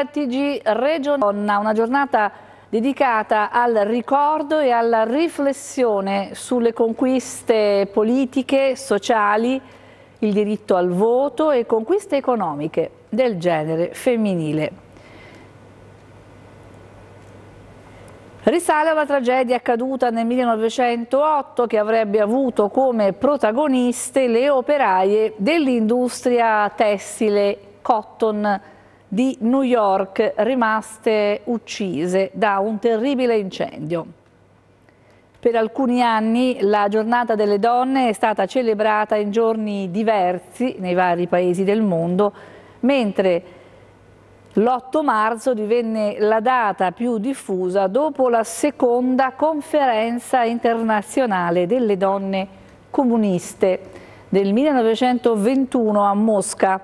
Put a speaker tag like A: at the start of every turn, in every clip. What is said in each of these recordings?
A: alla TG Reggio Donna, una giornata dedicata al ricordo e alla riflessione sulle conquiste politiche, sociali, il diritto al voto e conquiste economiche del genere femminile. Risale alla tragedia accaduta nel 1908 che avrebbe avuto come protagoniste le operaie dell'industria tessile cotton di New York rimaste uccise da un terribile incendio. Per alcuni anni la giornata delle donne è stata celebrata in giorni diversi nei vari paesi del mondo, mentre l'8 marzo divenne la data più diffusa dopo la seconda conferenza internazionale delle donne comuniste del 1921 a Mosca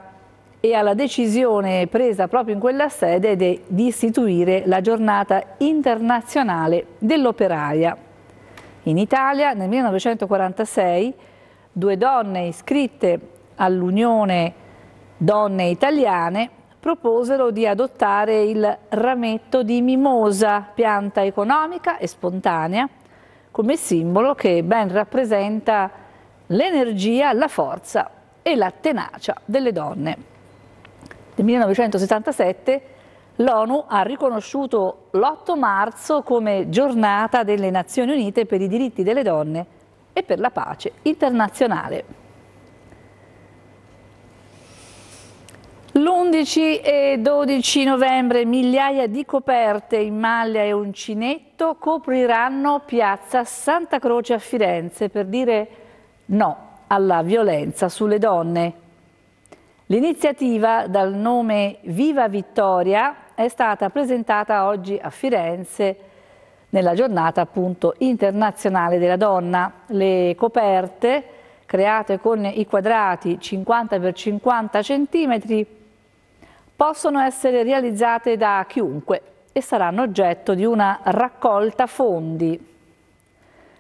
A: e alla decisione presa proprio in quella sede di istituire la giornata internazionale dell'operaia. In Italia nel 1946 due donne iscritte all'Unione Donne Italiane proposero di adottare il rametto di mimosa, pianta economica e spontanea, come simbolo che ben rappresenta l'energia, la forza e la tenacia delle donne del 1977 l'ONU ha riconosciuto l'8 marzo come giornata delle Nazioni Unite per i diritti delle donne e per la pace internazionale. L'11 e 12 novembre migliaia di coperte in maglia e uncinetto copriranno piazza Santa Croce a Firenze per dire no alla violenza sulle donne. L'iniziativa dal nome Viva Vittoria è stata presentata oggi a Firenze nella giornata appunto internazionale della donna. Le coperte create con i quadrati 50 x 50 cm possono essere realizzate da chiunque e saranno oggetto di una raccolta fondi.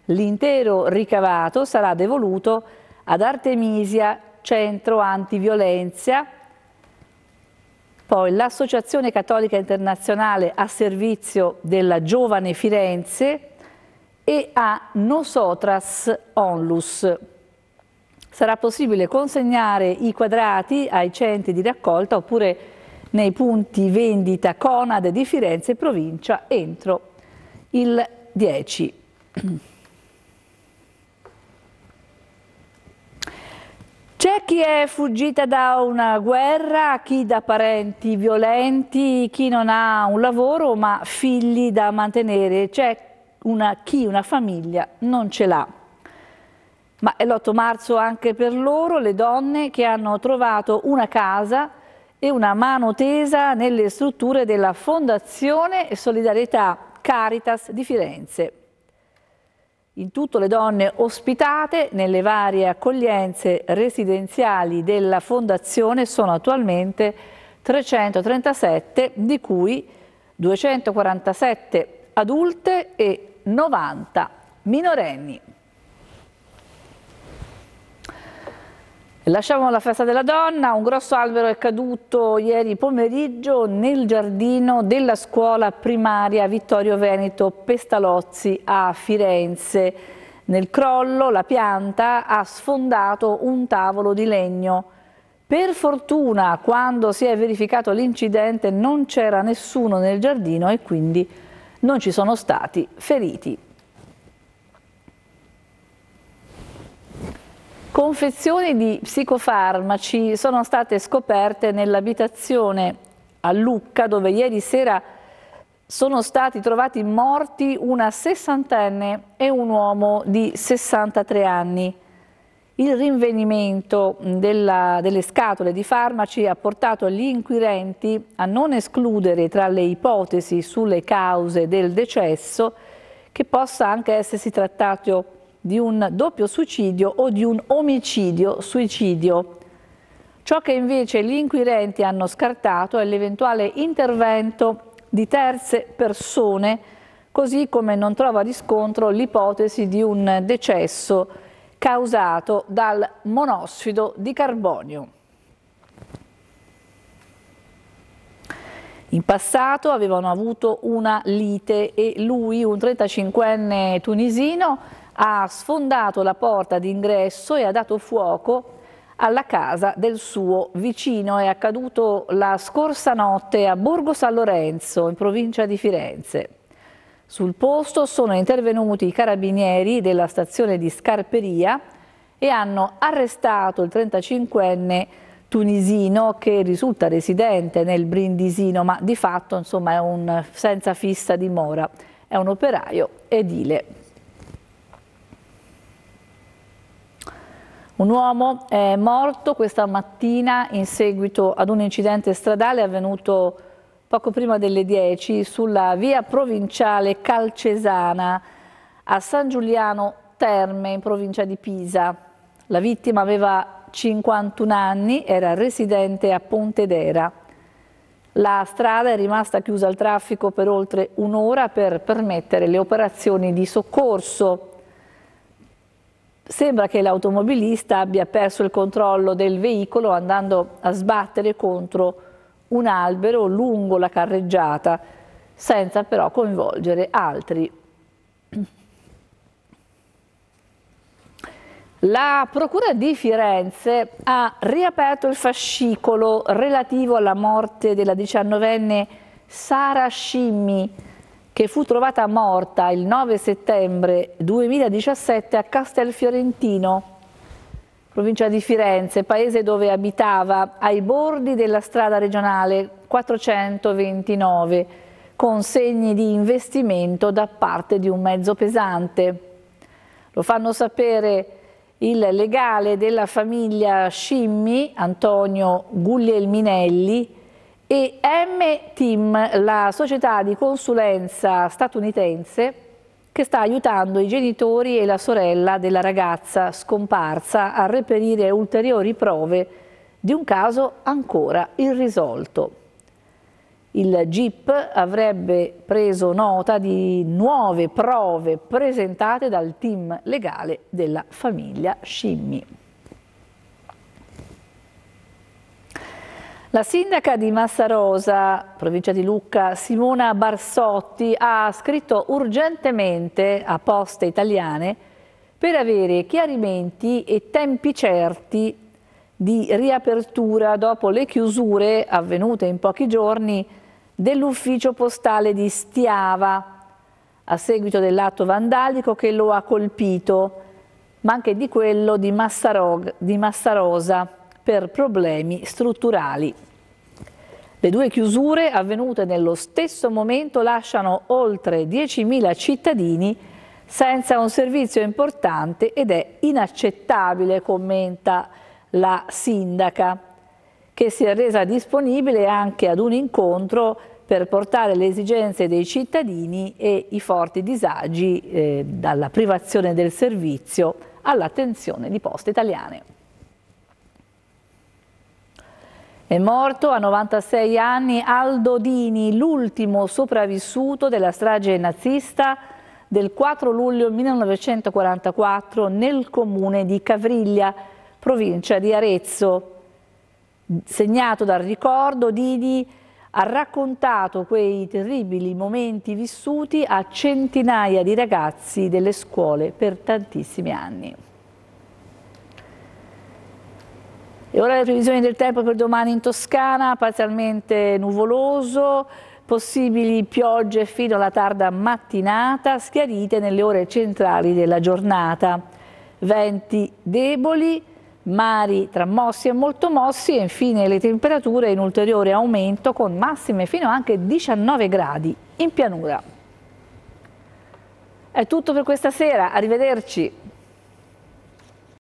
A: L'intero ricavato sarà devoluto ad Artemisia Centro Antiviolenza, poi l'Associazione Cattolica Internazionale a servizio della Giovane Firenze e a Nosotras Onlus. Sarà possibile consegnare i quadrati ai centri di raccolta oppure nei punti vendita Conad di Firenze e provincia entro il 10. C'è chi è fuggita da una guerra, chi da parenti violenti, chi non ha un lavoro ma figli da mantenere, c'è chi una famiglia non ce l'ha. Ma è l'8 marzo anche per loro, le donne che hanno trovato una casa e una mano tesa nelle strutture della Fondazione Solidarietà Caritas di Firenze. In tutto le donne ospitate nelle varie accoglienze residenziali della Fondazione sono attualmente 337, di cui 247 adulte e 90 minorenni. Lasciamo la festa della donna, un grosso albero è caduto ieri pomeriggio nel giardino della scuola primaria Vittorio Veneto Pestalozzi a Firenze. Nel crollo la pianta ha sfondato un tavolo di legno. Per fortuna quando si è verificato l'incidente non c'era nessuno nel giardino e quindi non ci sono stati feriti. confezioni di psicofarmaci sono state scoperte nell'abitazione a Lucca dove ieri sera sono stati trovati morti una sessantenne e un uomo di 63 anni. Il rinvenimento della, delle scatole di farmaci ha portato gli inquirenti a non escludere tra le ipotesi sulle cause del decesso che possa anche essersi trattato di di un doppio suicidio o di un omicidio-suicidio. Ciò che invece gli inquirenti hanno scartato è l'eventuale intervento di terze persone, così come non trova riscontro l'ipotesi di un decesso causato dal monossido di carbonio. In passato avevano avuto una lite e lui, un 35enne tunisino, ha sfondato la porta d'ingresso e ha dato fuoco alla casa del suo vicino. È accaduto la scorsa notte a Borgo San Lorenzo, in provincia di Firenze. Sul posto sono intervenuti i carabinieri della stazione di Scarperia e hanno arrestato il 35enne tunisino che risulta residente nel Brindisino, ma di fatto insomma, è un senza fissa dimora, è un operaio edile. Un uomo è morto questa mattina in seguito ad un incidente stradale avvenuto poco prima delle 10 sulla via provinciale Calcesana a San Giuliano Terme in provincia di Pisa. La vittima aveva 51 anni, era residente a Pontedera. La strada è rimasta chiusa al traffico per oltre un'ora per permettere le operazioni di soccorso. Sembra che l'automobilista abbia perso il controllo del veicolo andando a sbattere contro un albero lungo la carreggiata, senza però coinvolgere altri. La Procura di Firenze ha riaperto il fascicolo relativo alla morte della diciannovenne Sara Scimmi, che fu trovata morta il 9 settembre 2017 a Castelfiorentino, provincia di Firenze, paese dove abitava, ai bordi della strada regionale 429, con segni di investimento da parte di un mezzo pesante. Lo fanno sapere il legale della famiglia Scimmi, Antonio Guglielminelli, e M-Team, la società di consulenza statunitense che sta aiutando i genitori e la sorella della ragazza scomparsa a reperire ulteriori prove di un caso ancora irrisolto. Il GIP avrebbe preso nota di nuove prove presentate dal team legale della famiglia Scimmi. La sindaca di Massarosa, provincia di Lucca, Simona Barsotti, ha scritto urgentemente a Poste Italiane per avere chiarimenti e tempi certi di riapertura dopo le chiusure avvenute in pochi giorni dell'ufficio postale di Stiava a seguito dell'atto vandalico che lo ha colpito, ma anche di quello di, Massarog, di Massarosa per problemi strutturali. Le due chiusure avvenute nello stesso momento lasciano oltre 10.000 cittadini senza un servizio importante ed è inaccettabile, commenta la sindaca, che si è resa disponibile anche ad un incontro per portare le esigenze dei cittadini e i forti disagi eh, dalla privazione del servizio all'attenzione di poste italiane. È morto a 96 anni Aldo Dini, l'ultimo sopravvissuto della strage nazista del 4 luglio 1944 nel comune di Cavriglia, provincia di Arezzo. Segnato dal ricordo, Dini ha raccontato quei terribili momenti vissuti a centinaia di ragazzi delle scuole per tantissimi anni. E ora le previsioni del tempo per domani in Toscana, parzialmente nuvoloso, possibili piogge fino alla tarda mattinata, schiarite nelle ore centrali della giornata. Venti deboli, mari tra mossi e molto mossi e infine le temperature in ulteriore aumento con massime fino anche 19 gradi in pianura. È tutto per questa sera, arrivederci.